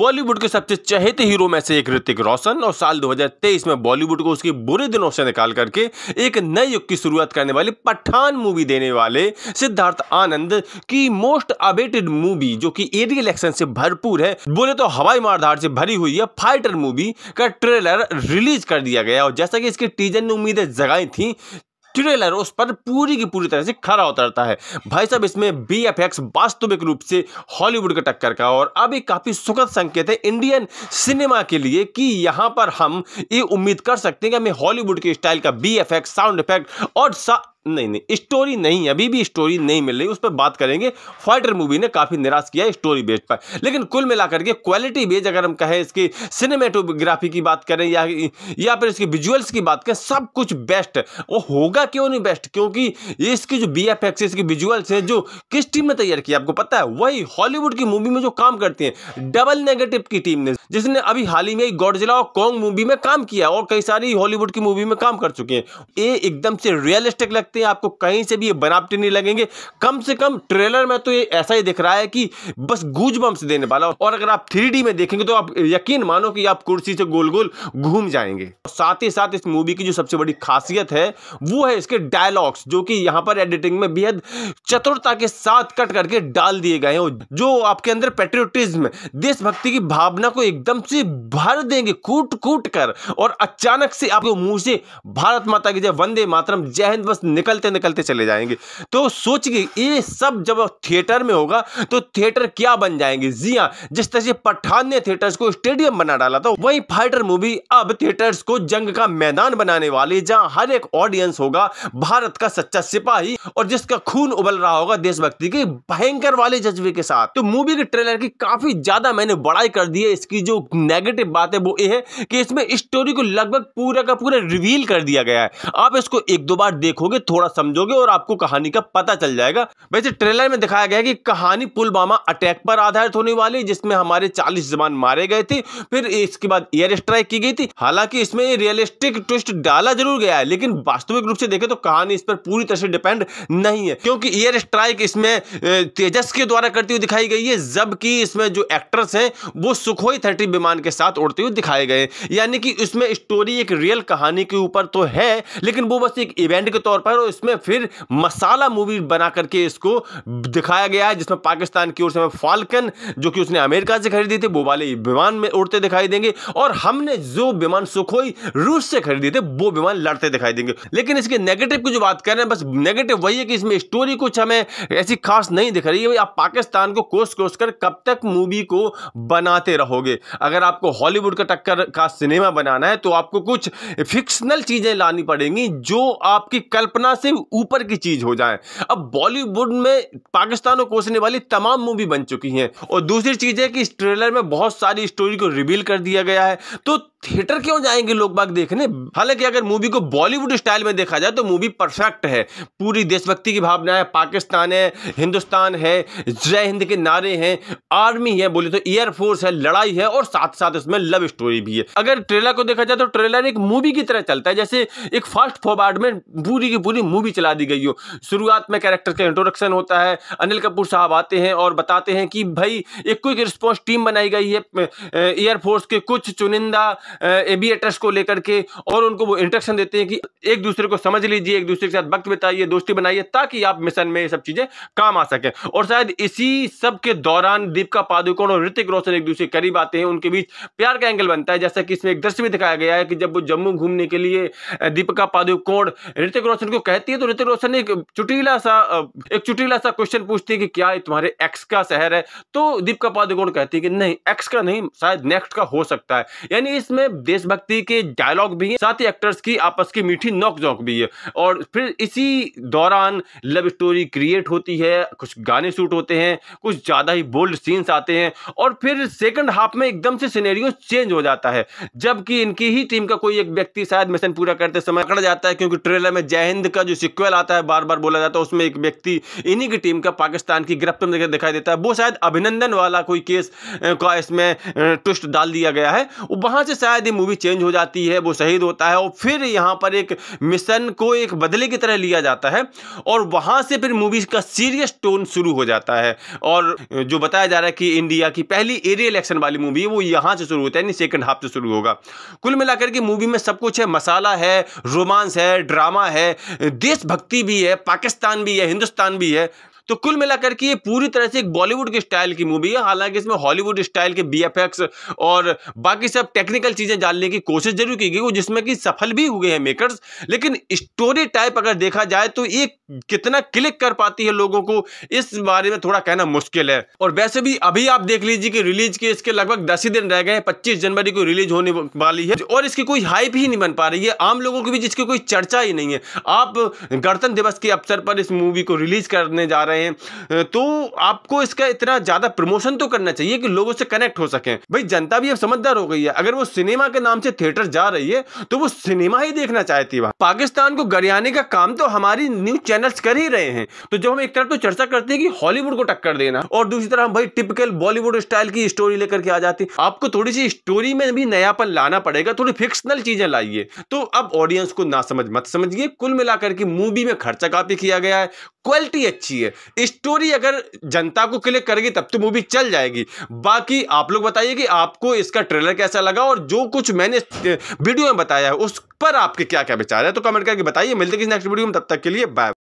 बॉलीवुड के सबसे चहेते हीरो में से एक ऋतिक रोशन और साल 2023 में बॉलीवुड को उसके बुरे दिनों से निकाल करके एक नए युग की शुरुआत करने वाली पठान मूवी देने वाले सिद्धार्थ आनंद की मोस्ट अवेटेड मूवी जो कि एरियल एक्शन से भरपूर है बोले तो हवाई मारधार से भरी हुई है फाइटर मूवी का ट्रेलर रिलीज कर दिया गया और जैसा कि इसके टीजर ने उम्मीदें जगाई थी ट्रेलर उस पर पूरी की पूरी तरह से खरा उतरता है भाई साहब इसमें बी एफ एक्स वास्तविक रूप से हॉलीवुड का टक्कर का और अब काफ़ी सुखद संकेत है इंडियन सिनेमा के लिए कि यहाँ पर हम ये उम्मीद कर सकते हैं कि हमें हॉलीवुड के स्टाइल का V F X sound effect और सा नहीं नहीं स्टोरी नहीं अभी भी स्टोरी नहीं मिल रही उस पर बात करेंगे फाइटर मूवी ने काफ़ी निराश किया स्टोरी बेस्ड पर लेकिन कुल मिलाकर के क्वालिटी बेस्ड अगर हम कहें इसकी सिनेमेटोग्राफी की बात करें या या फिर इसकी विजुअल्स की बात करें सब कुछ बेस्ट वो होगा क्यों नहीं बेस्ट क्योंकि इसकी जो बी एफ इसकी विजुअल्स हैं जो किस टीम ने तैयार किया आपको पता है वही हॉलीवुड की मूवी में जो काम करती है डबल नेगेटिव की टीम ने जिसने अभी हाल ही में गौडजिला और कॉन्ग मूवी में काम किया और कई सारी हॉलीवुड की मूवी में काम कर चुके हैं ये एकदम से रियलिस्टिक लगता सकते हैं आपको कहीं से भी ये बनावटी नहीं लगेंगे कम से कम ट्रेलर में तो ये ऐसा ही दिख रहा है कि बस गूज बम्स देने वाला और अगर आप थ्री में देखेंगे तो आप यकीन मानो कि आप कुर्सी से गोल गोल घूम जाएंगे साथ ही साथ इस मूवी की जो सबसे बड़ी खासियत है वो है इसके डायलॉग्स जो कि यहाँ पर एडिटिंग में बेहद चतुरता के साथ कट करके डाल दिए गए हैं जो आपके अंदर पेट्रियोटिज्म देशभक्ति की भावना को एकदम से भर देंगे कूट कूट कर और अचानक से आपके मुंह से भारत माता की जय वंदे मातरम जय हिंद बस निकल निकलते निकलते चले जाएंगे तो सोचिए ये सब जब थिएटर में होगा तो थिएटर क्या बन जाएंगे जी हाँ जिस तरह से पठान ने थिएटर्स को स्टेडियम बना डाला था तो वही फाइटर मूवी अब थिएटर्स को जंग का मैदान बनाने वाली जहां हर एक ऑडियंस होगा भारत का सच्चा सिपाही और जिसका खून उबल रहा होगा देशभक्ति के भयंकर वाले जज्बे के साथ तो मूवी के ट्रेलर की काफी ज्यादा मैंने बड़ाई कर दी है इसकी जो नेगेटिव बात है वो ये है कि इसमें स्टोरी को लगभग पूरा का पूरा रिवील कर दिया गया है आप इसको एक दो बार देखोगे थोड़ा समझोगे और आपको कहानी का पता चल जाएगा वैसे ट्रेलर में दिखाया गया कि कहानी पुलवामा अटैक पर आधारित होने वाली जिसमें हमारे 40 जवान मारे गए थे फिर इसके बाद एयर स्ट्राइक की गई थी हालांकि इसमें रियलिस्टिक ट्विस्ट डाला जरूर गया है लेकिन वास्तविक रूप से देखे तो कहानी इस पर पूरी तरह से डिपेंड नहीं है क्योंकि एयर स्ट्राइक इसमें तेजस के द्वारा करती हुई दिखाई गई है जबकि इसमें जो एक्टर्स है वो सुखोई थर्टी विमान के साथ उड़ते हुए दिखाए गए यानी कि इसमें स्टोरी एक रियल कहानी के ऊपर तो है लेकिन वो बस एक इवेंट के तौर पर और इसमें फिर मसाला मूवी बना करके इसको दिखाया गया है जिसमें पाकिस्तान की ओर से फाल्कन जो कि उसने अमेरिका से खरीदी थी वो वाले विमान में उड़ते दिखाई देंगे और हमने जो विमान सुखोई रूस से खरीदे थे वो विमान लड़ते दिखाई देंगे लेकिन इसके नेगेटिव की जो बात कर रहे हैं बस नेगेटिव वही है कि इसमें स्टोरी कुछ हमें ऐसी खास नहीं दिख रही है आप पाकिस्तान को कोस कोस कर कब तक मूवी को बनाते रहोगे अगर आपको हॉलीवुड का टक्कर का सिनेमा बनाना है तो आपको कुछ फिक्शनल चीज़ें लानी पड़ेंगी जो आपकी कल्पना कल्पना से ऊपर की चीज हो जाए अब बॉलीवुड में पाकिस्तान को कोसने वाली तमाम मूवी बन चुकी हैं और दूसरी चीज है कि इस ट्रेलर में बहुत सारी स्टोरी को रिवील कर दिया गया है तो थिएटर क्यों जाएंगे लोग बाग देखने हालांकि अगर मूवी को बॉलीवुड स्टाइल में देखा जाए तो मूवी परफेक्ट है पूरी देशभक्ति की भावना है पाकिस्तान है हिंदुस्तान है जय हिंद के नारे हैं आर्मी है बोले तो एयरफोर्स है लड़ाई है और साथ साथ इसमें लव स्टोरी भी है अगर ट्रेलर को देखा जाए तो ट्रेलर एक मूवी की तरह चलता है जैसे एक फास्ट फॉरवर्ड में पूरी की पूरी मूवी चला दी गई हो शुरुआत में कैरेक्टर का इंट्रोडक्शन होता है अनिल कपूर साहब आते हैं और बताते हैं कि भाई एक क्विक रिस्पॉन्स टीम बनाई गई है एयरफोर्स के कुछ चुनिंदा ए बी ट्रस्ट को लेकर के और उनको वो इंट्रक्शन देते हैं कि एक दूसरे को समझ लीजिए एक दूसरे के साथ वक्त बिताइए दोस्ती बनाइए ताकि आप मिशन में ये सब चीज़ें काम आ सकें और शायद इसी सब के दौरान दीपिका पादुकोण और ऋतिक रोशन एक दूसरे के करीब आते हैं उनके बीच प्यार का एंगल बनता है जैसा कि इसमें एक दृश्य भी दिखाया गया है कि जब वो जम्मू घूमने के लिए दीपिका पादुकोण ऋतिक रोशन को कहती है तो ऋतिक रोशन एक चुटीला सा एक चुटीला सा क्वेश्चन पूछती है कि क्या तुम्हारे एक्स का शहर है तो दीपिका पादुकोण कहती है कि नहीं एक्स का नहीं शायद नेक्स्ट का हो सकता है यानी इसमें में देशभक्ति के डायलॉग भी है साथ ही एक्टर्स की आपस की मीठी नोक झोंक भी है और फिर इसी दौरान लव स्टोरी क्रिएट होती है कुछ गाने शूट होते हैं कुछ ज़्यादा ही बोल्ड सीन्स आते हैं और फिर सेकंड हाफ में एकदम से सिनेरियो चेंज हो जाता है जबकि इनकी ही टीम का कोई एक व्यक्ति शायद मिशन पूरा करते समय पकड़ा जाता है क्योंकि ट्रेलर में जय हिंद का जो सिक्वल आता है बार बार बोला जाता है उसमें एक व्यक्ति इन्हीं की टीम का पाकिस्तान की गिरफ्त में दिखाई देता है वो शायद अभिनंदन वाला कोई केस का इसमें ट्विस्ट डाल दिया गया है वहां से शायद है यदि मूवी चेंज हो जाती है वो शहीद होता है और फिर यहाँ पर एक मिशन को एक बदले की तरह लिया जाता है और वहाँ से फिर मूवी का सीरियस टोन शुरू हो जाता है और जो बताया जा रहा है कि इंडिया की पहली एरियल एक्शन वाली मूवी है वो यहाँ से शुरू होता है यानी सेकेंड हाफ से शुरू होगा कुल मिलाकर के मूवी में सब कुछ है मसाला है रोमांस है ड्रामा है देशभक्ति भी है पाकिस्तान भी है हिंदुस्तान भी है तो कुल मिलाकर के ये पूरी तरह से एक बॉलीवुड के स्टाइल की मूवी है हालांकि इसमें हॉलीवुड स्टाइल के बी और बाकी सब टेक्निकल चीज़ें जानने की कोशिश जरूर की गई जिसमें कि सफल भी हुए हैं मेकर्स लेकिन स्टोरी टाइप अगर देखा जाए तो ये कितना क्लिक कर पाती है लोगों को इस बारे में थोड़ा कहना मुश्किल है और वैसे भी अभी आप देख लीजिए कि रिलीज के इसके लगभग दस ही दिन रह गए पच्चीस जनवरी को रिलीज होने वाली है और इसकी कोई हाइप ही नहीं बन पा रही है आम लोगों के बीच इसकी कोई चर्चा ही नहीं है आप गणतंत्र दिवस के अवसर पर इस मूवी को रिलीज करने जा रहे रहे हैं तो आपको इसका इतना ज़्यादा प्रमोशन तो करना चाहिए कि लोगों से कनेक्ट हो सके भाई जनता भी अब समझदार हो गई है अगर वो सिनेमा के नाम से थिएटर जा रही है तो वो सिनेमा ही देखना चाहती है पाकिस्तान को गरियाने का काम तो हमारी न्यूज चैनल्स कर ही रहे हैं तो जब हम एक तरफ तो चर्चा करते हैं कि हॉलीवुड को टक्कर देना और दूसरी तरफ भाई टिपिकल बॉलीवुड स्टाइल की स्टोरी लेकर के आ जाती आपको थोड़ी सी स्टोरी में भी नयापन लाना पड़ेगा थोड़ी फिक्शनल चीजें लाइए तो अब ऑडियंस को ना समझ मत समझिए कुल मिलाकर के मूवी में खर्चा काफी किया गया है क्वालिटी अच्छी है स्टोरी अगर जनता को क्लिक करेगी तब तो मूवी चल जाएगी बाकी आप लोग बताइए कि आपको इसका ट्रेलर कैसा लगा और जो कुछ मैंने वीडियो में बताया है उस पर आपके क्या क्या विचार है तो कमेंट करके बताइए मिलते किसी नेक्स्ट वीडियो में तब तक के लिए बाय